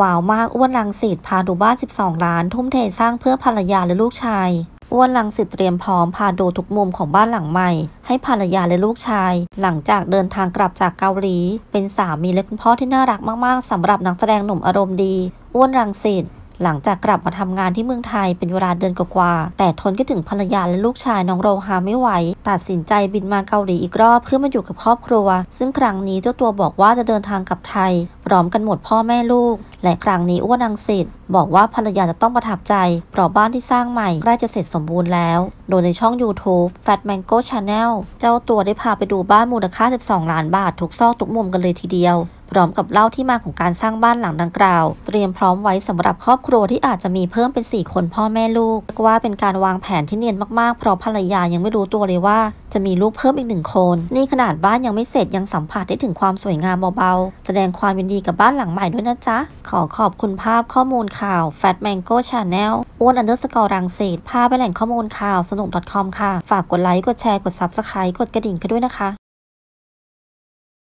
ว้าวมากอ้วนลังสิตพาดูบ้าน 12ล้าน ทุ่มเทสร้างเพื่อภรรยาและลูกชายอ้วนลังสิตเตรียมพร้อมพาดูทุกมุมของบ้านหลังใหม่ ให้ภรรยาและลูกชาย หลังจากเดินทางกลับจากเกาหลีเป็นสามีและคุณพ่อที่น่ารักมากๆสำหรับนักแสดงหนุ่มอารมณ์ดีอ้วนรังสิตหลังจากกลับมาทำงานที่เมืองไทยเป็นเวลาเดือนกว่าแต่ทนคิดถึงภรรยาและลูกชายน้องโรฮาไม่ไหวตัดสินใจบินมาเกาหลีอีกรอบเพื่อมาอยู่กับครอบครัว ซึ่งครั้งนี้เจ้าตัวบอกว่าจะเดินทางกลับไทย พร้อมกันหมดพ่อแม่ลูก และครั้งนี้อ้วนอังสิทธิ์บอกว่าภรรยาจะต้องประทับใจเพราะบ้านที่สร้างใหม่ใกล้จะเสร็จสมบูรณ์แล้ว โดยในช่อง YouTube Fat Mango Channel เจ้าตัวได้พาไปดูบ้านมูลค่า 12 ล้านบาททุกซอกทุกมุมกันเลยทีเดียวพร้อมกับเล่าที่มาของการสร้างบ้านหลังดังกล่าว เตรียมพร้อมไว้สำหรับครอบครัวที่อาจจะมีเพิ่มเป็น4คนพ่อแม่ลูกว่าเป็นการวางแผนที่เนียนมากๆเพราะภรรยายังไม่รู้ตัวเลยว่าจะมีลูกเพิ่มอีกหนึ่งคน นี่ขนาดบ้านยังไม่เสร็จยังสัมผัสได้ถึงความสวยงามเบาๆแสดงความยินดีกับบ้านหลังใหม่ด้วยนะจ๊ะขอขอบคุณภาพข้อมูลข่าว Fat Mango Channel อ้วนอันเดอร์สกอร์รังเซตภาพไปแหล่งข้อมูลข่าวสนุก .com ค่ะฝากกดไลค์กดแชร์กด Subscribe กดกระดิ่งกันด้วยนะคะ